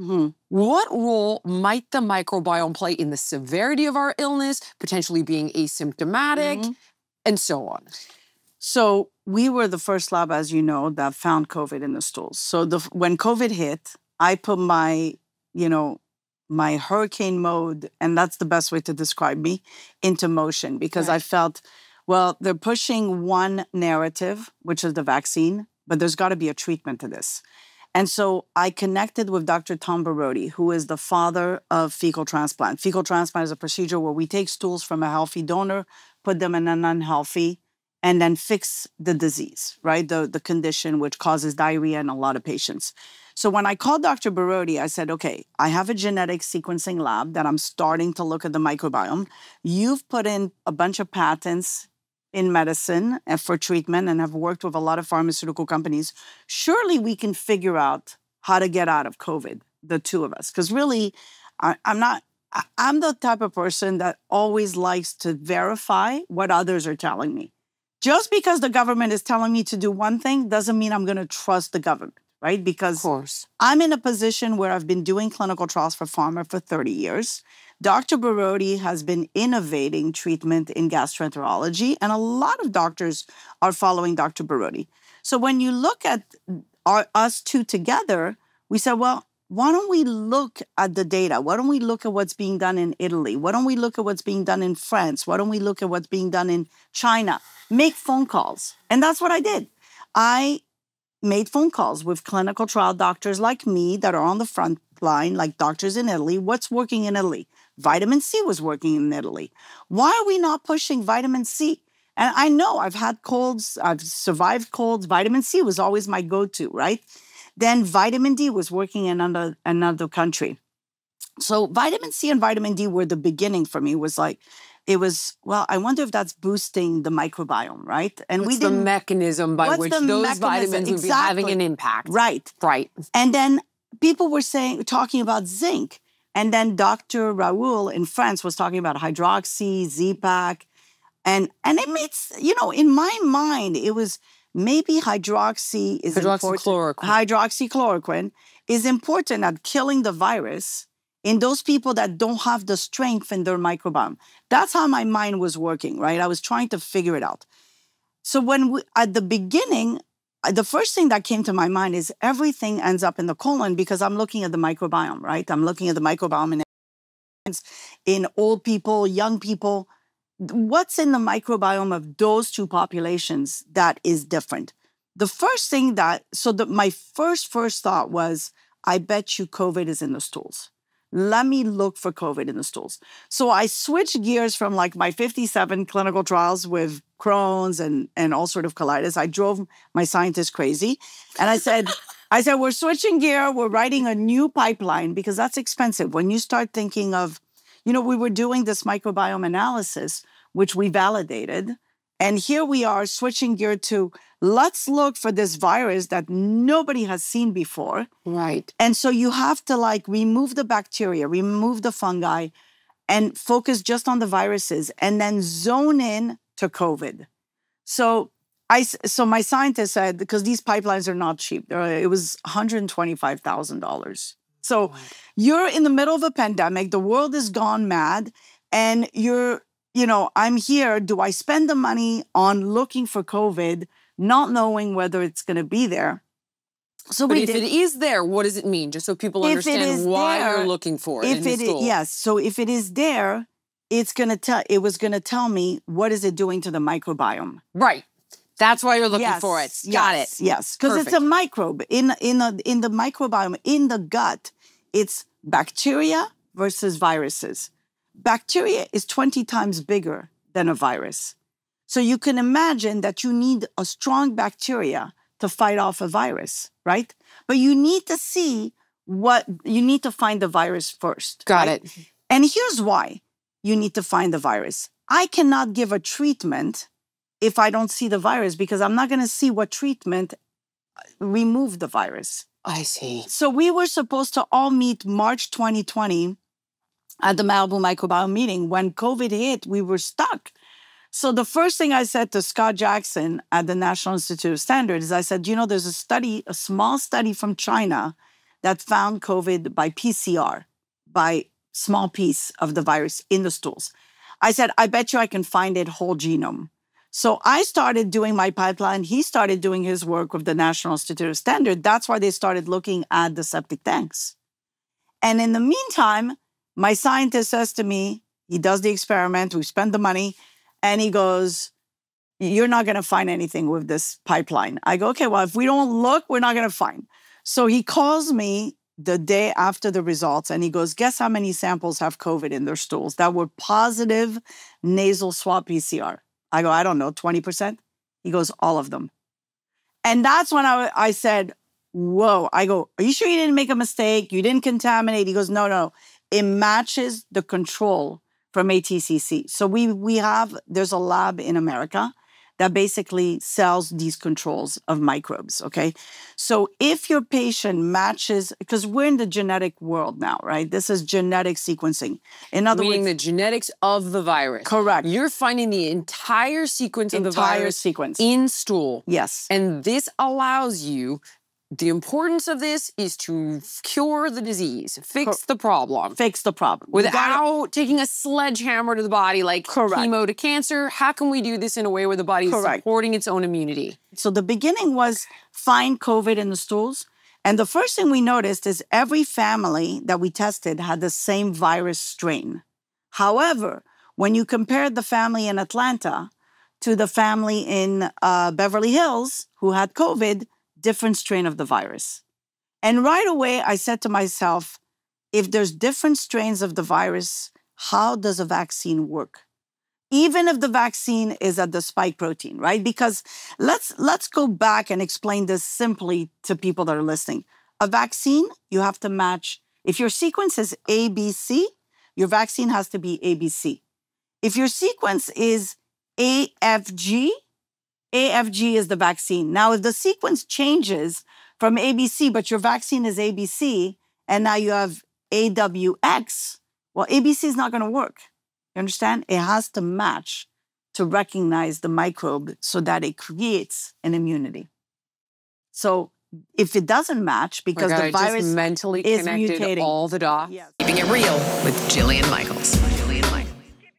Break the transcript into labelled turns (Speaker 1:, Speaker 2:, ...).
Speaker 1: Mm-hmm. What role might the microbiome play in the severity of our illness, potentially being asymptomatic, mm-hmm. and so on? So, we were the first lab, as you know, that found COVID in the stools. So, the, when COVID hit, I put my, you know, my hurricane mode, and that's the best way to describe me, into motion because right. I felt, well, they're pushing one narrative, which is the vaccine, but there's got to be a treatment to this. And so I connected with Dr. Tom Barodi, who is the father of fecal transplant. Fecal transplant is a procedure where we take stools from a healthy donor, put them in an unhealthy, and then fix the disease, right? The, the condition which causes diarrhea in a lot of patients. So when I called Dr. Barodi, I said, okay, I have a genetic sequencing lab that I'm starting to look at the microbiome. You've put in a bunch of patents in medicine and for treatment and have worked with a lot of pharmaceutical companies. Surely we can figure out how to get out of COVID, the two of us. Because really, I, am not, I, I'm the type of person that always likes to verify what others are telling me. Just because the government is telling me to do one thing doesn't mean I'm going to trust the government right? Because of course. I'm in a position where I've been doing clinical trials for pharma for 30 years. Dr. Barodi has been innovating treatment in gastroenterology, and a lot of doctors are following Dr. Barodi. So when you look at our, us two together, we said, well, why don't we look at the data? Why don't we look at what's being done in Italy? Why don't we look at what's being done in France? Why don't we look at what's being done in China? Make phone calls. And that's what I did. I made phone calls with clinical trial doctors like me that are on the front line, like doctors in Italy. What's working in Italy? Vitamin C was working in Italy. Why are we not pushing vitamin C? And I know I've had colds, I've survived colds. Vitamin C was always my go to, right? Then vitamin D was working in another, another country. So vitamin C and vitamin D were the beginning for me, was like, it was well i wonder if that's boosting the microbiome right and what's we the mechanism by which those mechanism? vitamins would be having an impact right right and then people were saying talking about zinc and then dr raoul in france was talking about hydroxy z-pack and and it makes you know in my mind it was maybe hydroxy is hydroxychloroquine. important hydroxychloroquine is important at killing the virus in those people that don't have the strength in their microbiome. That's how my mind was working, right? I was trying to figure it out. So when we, at the beginning, the first thing that came to my mind is everything ends up in the colon because I'm looking at the microbiome, right? I'm looking at the microbiome in in old people, young people. What's in the microbiome of those two populations that is different? The first thing that so the, my first first thought was, I bet you COVID is in the stools let me look for COVID in the stools. So I switched gears from like my 57 clinical trials with Crohn's and, and all sort of colitis. I drove my scientists crazy. And I said, I said, we're switching gear. We're writing a new pipeline because that's expensive. When you start thinking of, you know, we were doing this microbiome analysis, which we validated and here we are switching gear to let's look for this virus that nobody has seen before. Right. And so you have to like remove the bacteria, remove the fungi, and focus just on the viruses and then zone in to COVID. So I, so my scientist said because these pipelines are not cheap. Uh, it was one hundred twenty-five thousand dollars. So you're in the middle of a pandemic. The world is gone mad, and you're you know, I'm here. Do I spend the money on looking for COVID, not knowing whether it's going to be there? So but if did, it is there, what does it mean? Just so people understand why there, you're looking for it. If it is, yes, so if it is there, it's going to tell. It was going to tell me what is it doing to the microbiome. Right. That's why you're looking yes, for it. Got it. Yes, because it's a microbe in in a, in the microbiome in the gut. It's bacteria versus viruses bacteria is 20 times bigger than a virus. So you can imagine that you need a strong bacteria to fight off a virus, right? But you need to see what you need to find the virus first. Got right? it. And here's why you need to find the virus. I cannot give a treatment if I don't see the virus because I'm not going to see what treatment uh, removed the virus. I see. So we were supposed to all meet March 2020 at the Malibu microbiome meeting. When COVID hit, we were stuck. So the first thing I said to Scott Jackson at the National Institute of Standards is I said, you know, there's a study, a small study from China that found COVID by PCR, by small piece of the virus in the stools. I said, I bet you I can find it whole genome. So I started doing my pipeline. He started doing his work with the National Institute of Standard. That's why they started looking at the septic tanks. And in the meantime, my scientist says to me, he does the experiment, we spend the money, and he goes, You're not going to find anything with this pipeline. I go, Okay, well, if we don't look, we're not going to find. So he calls me the day after the results and he goes, Guess how many samples have COVID in their stools that were positive nasal swab PCR? I go, I don't know, 20%. He goes, All of them. And that's when I, I said, Whoa. I go, Are you sure you didn't make a mistake? You didn't contaminate? He goes, No, no it matches the control from ATCC. So we we have there's a lab in America that basically sells these controls of microbes, okay? So if your patient matches because we're in the genetic world now, right? This is genetic sequencing. In other Meaning words, the genetics of the virus. Correct. You're finding the entire sequence entire of the virus sequence in stool. Yes. And this allows you the importance of this is to cure the disease, fix the problem. Fix the problem. Without taking a sledgehammer to the body like Correct. chemo to cancer, how can we do this in a way where the body Correct. is supporting its own immunity? So the beginning was find COVID in the stools. And the first thing we noticed is every family that we tested had the same virus strain. However, when you compared the family in Atlanta to the family in uh, Beverly Hills who had COVID, different strain of the virus. And right away, I said to myself, if there's different strains of the virus, how does a vaccine work? Even if the vaccine is at the spike protein, right? Because let's let's go back and explain this simply to people that are listening. A vaccine, you have to match. If your sequence is ABC, your vaccine has to be ABC. If your sequence is AFG, AFG is the vaccine. Now, if the sequence changes from ABC, but your vaccine is ABC, and now you have AWX, well, ABC is not going to work. You understand? It has to match to recognize the microbe so that it creates an immunity. So if it doesn't match oh because oh God, the virus mentally is mutating. all the dots. Keeping it real with Jillian Michaels.